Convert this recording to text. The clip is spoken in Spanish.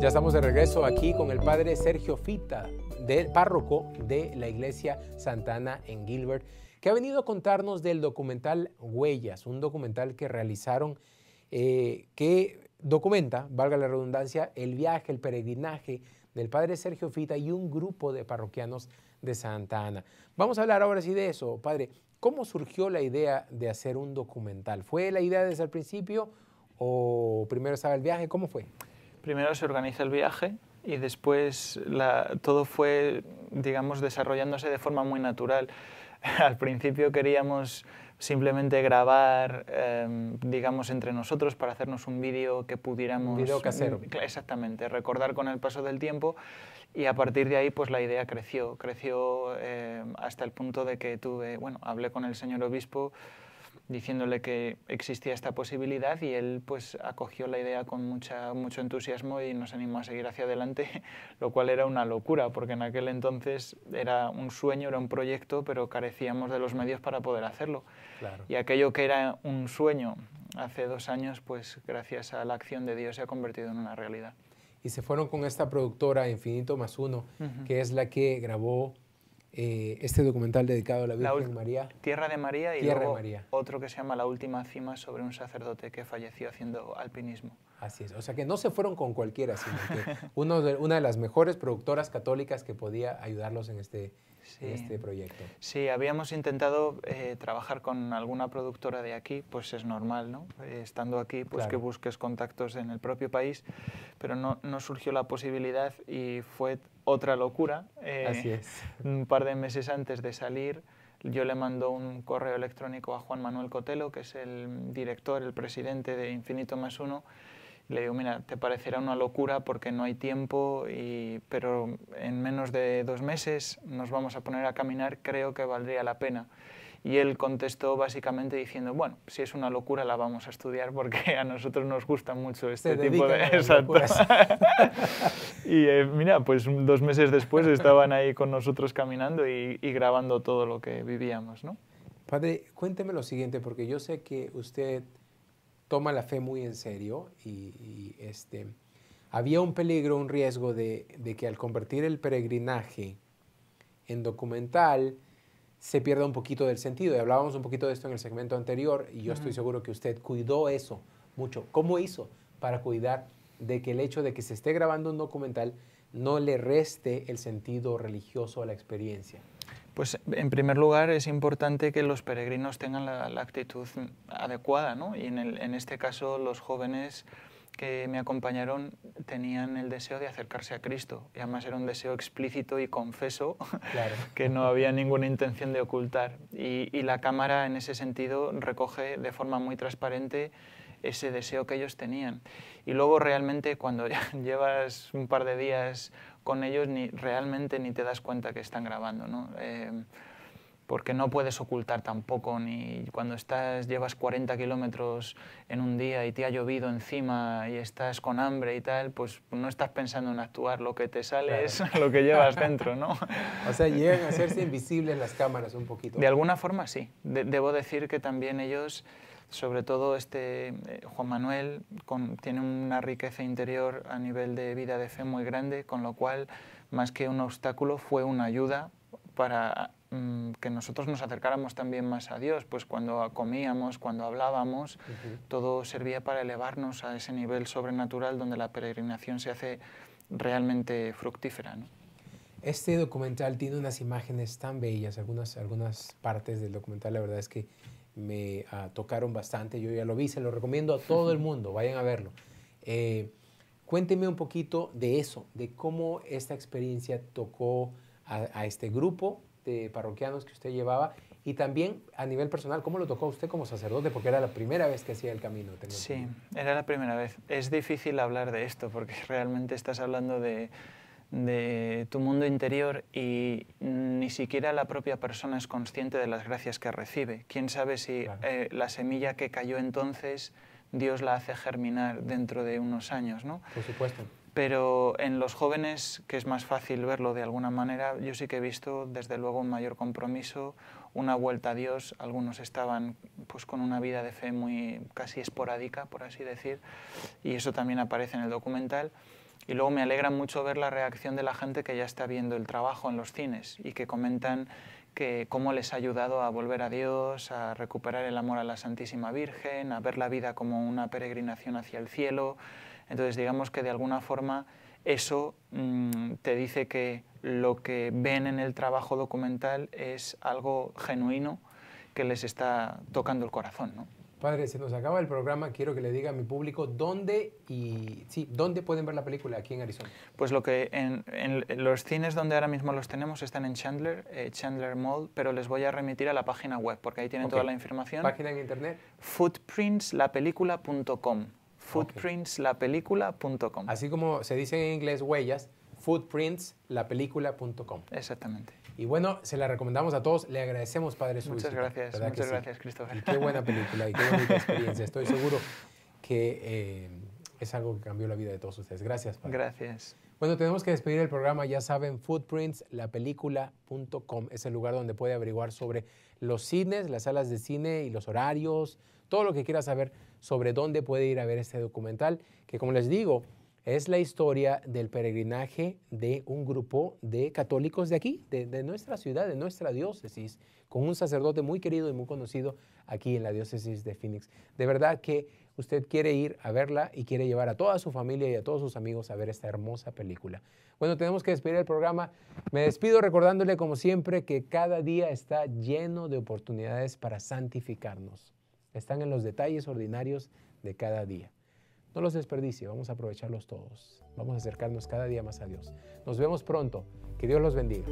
Ya estamos de regreso aquí con el padre Sergio Fita, del párroco de la iglesia Santana en Gilbert, que ha venido a contarnos del documental Huellas, un documental que realizaron eh, que documenta, valga la redundancia, el viaje, el peregrinaje del padre Sergio Fita y un grupo de parroquianos de Santa Ana. Vamos a hablar ahora sí de eso, padre. ¿Cómo surgió la idea de hacer un documental? ¿Fue la idea desde el principio o primero estaba el viaje? ¿Cómo fue? Primero se organiza el viaje, y después la, todo fue, digamos, desarrollándose de forma muy natural. Al principio queríamos simplemente grabar, em, digamos, entre nosotros para hacernos un vídeo que pudiéramos... vídeo casero. Mm, exactamente, recordar con el paso del tiempo y a partir de ahí pues la idea creció, creció em, hasta el punto de que tuve, bueno, hablé con el señor obispo diciéndole que existía esta posibilidad y él pues acogió la idea con mucha, mucho entusiasmo y nos animó a seguir hacia adelante, lo cual era una locura porque en aquel entonces era un sueño, era un proyecto, pero carecíamos de los medios para poder hacerlo. Y aquello que era un sueño hace dos años, pues gracias a la acción de Dios se ha convertido en una realidad. Y se fueron con esta productora Infinito Más Uno, que es la que grabó eh, este documental dedicado a la Virgen María. Tierra de María y luego otro que se llama La última cima sobre un sacerdote que falleció haciendo alpinismo. Así es, o sea que no se fueron con cualquiera, sino que uno de, una de las mejores productoras católicas que podía ayudarlos en este, este sí. este proyecto. Sí, habíamos intentado eh, trabajar con alguna productora de aquí, pues es normal, ¿no? Eh, estando aquí, pues que busques contactos en el propio país, pero no, no surgió la posibilidad y fue otra locura. Eh, Así es. Un par de meses antes de salir, yo le mando un correo electrónico a Juan Manuel Cotelo, que es el director, el presidente de Infinito Más Uno, le digo, mira, te parecerá una locura porque no hay tiempo, pero en menos de dos meses nos vamos a poner a caminar, creo que valdría la pena. Y él contestó básicamente diciendo, bueno, si es una locura la vamos a estudiar porque a nosotros nos gusta mucho este tipo de... cosas y eh, mira, pues dos meses después estaban ahí con nosotros caminando y, y grabando todo lo que vivíamos, ¿no? Padre, cuénteme lo siguiente, porque yo sé que usted toma la fe muy en serio y, este, había un peligro, un riesgo de, que al convertir el peregrinaje en documental se pierda un poquito del sentido. Y hablábamos un poquito de esto en el segmento anterior y yo estoy seguro que usted cuidó eso mucho. ¿Cómo hizo para cuidar de que el hecho de que se esté grabando un documental no le reste el sentido religioso a la experiencia? Pues en primer lugar es importante que los peregrinos tengan la, actitud adecuada, Y en, este caso los jóvenes que me acompañaron tenían el deseo de acercarse a Cristo. Y además era un deseo explícito y confeso que no había ninguna intención de ocultar. Y, y la cámara en ese sentido recoge de forma muy transparente ese deseo que ellos tenían. Y luego realmente cuando llevas un par de días con ellos ni realmente ni te das cuenta que están grabando. ¿no? Eh, porque no puedes ocultar tampoco, ni cuando estás, llevas 40 kilómetros en un día y te ha llovido encima y estás con hambre y tal, pues no estás pensando en actuar, lo que te sale es lo que llevas dentro, ¿no? O sea, llegan a hacerse invisibles las cámaras un poquito. De alguna forma sí. debo decir que también ellos, sobre todo este eh, Juan Manuel, con, tiene una riqueza interior a nivel de vida de fe muy grande, con lo cual, más que un obstáculo, fue una ayuda para... Mm, que nosotros nos acercáramos también más a Dios, pues cuando comíamos, cuando hablábamos, todo servía para elevarnos a ese nivel sobrenatural donde la peregrinación se hace realmente fructífera. Este documental tiene unas imágenes tan bellas, algunas, algunas partes del documental la verdad es que me ah, tocaron bastante, yo ya lo vi, se lo recomiendo a todo el mundo, vayan a verlo. Eh, cuénteme un poquito de eso, de cómo esta experiencia tocó a, a este grupo, este, parroquianos que usted llevaba y también a nivel personal, ¿cómo lo tocó usted como sacerdote? Porque era la primera vez que hacía el camino. Sí, era la primera vez. Es difícil hablar de esto porque realmente estás hablando de, tu mundo interior y ni siquiera la propia persona es consciente de las gracias que recibe. ¿Quién sabe si eh, la semilla que cayó entonces Dios la hace germinar dentro de unos años? ¿no? Por supuesto pero en los jóvenes, que es más fácil verlo de alguna manera, yo sí que he visto desde luego un mayor compromiso, una vuelta a Dios, algunos estaban pues con una vida de fe muy casi esporádica, por así decir, y eso también aparece en el documental. Y luego me alegra mucho ver la reacción de la gente que ya está viendo el trabajo en los cines y que comentan que cómo les ha ayudado a volver a Dios, a recuperar el amor a la Santísima Virgen, a ver la vida como una peregrinación hacia el cielo. Entonces digamos que de alguna forma eso mm, te dice que lo que ven en el trabajo documental es algo genuino que les está tocando el corazón. ¿no? Padre, se nos acaba el programa. Quiero que le diga a mi público dónde y sí, dónde pueden ver la película aquí en Arizona. Pues lo que en, los cines donde ahora mismo los tenemos están en Chandler, eh, Chandler Mall, pero les voy a remitir a la página web porque ahí tienen toda la información. Página en internet. Footprintslapelícula.com. Footprintslapelícula.com. Así como se dice en inglés huellas, footprintslapelícula.com. Exactamente. Y bueno, se la recomendamos a todos. Le agradecemos, Padre, Muchas gracias, muchas gracias, Cristóbal. qué buena película y qué bonita experiencia. Estoy seguro que eh, es algo que cambió la vida de todos ustedes. Gracias, Padre. Gracias. Bueno, tenemos que despedir el programa. Ya saben, footprintslapelícula.com es el lugar donde puede averiguar sobre los cines, las salas de cine y los horarios, todo lo que quiera saber sobre dónde puede ir a ver este documental, que como les digo, es la historia del peregrinaje de un grupo de católicos de aquí, de, nuestra ciudad, de nuestra diócesis, con un sacerdote muy querido y muy conocido aquí en la diócesis de Phoenix. De verdad que usted quiere ir a verla y quiere llevar a toda su familia y a todos sus amigos a ver esta hermosa película. Bueno, tenemos que despedir el programa. Me despido recordándole, como siempre, que cada día está lleno de oportunidades para santificarnos. Están en los detalles ordinarios de cada día. No los desperdicie, vamos a aprovecharlos todos. Vamos a acercarnos cada día más a Dios. Nos vemos pronto. Que Dios los bendiga.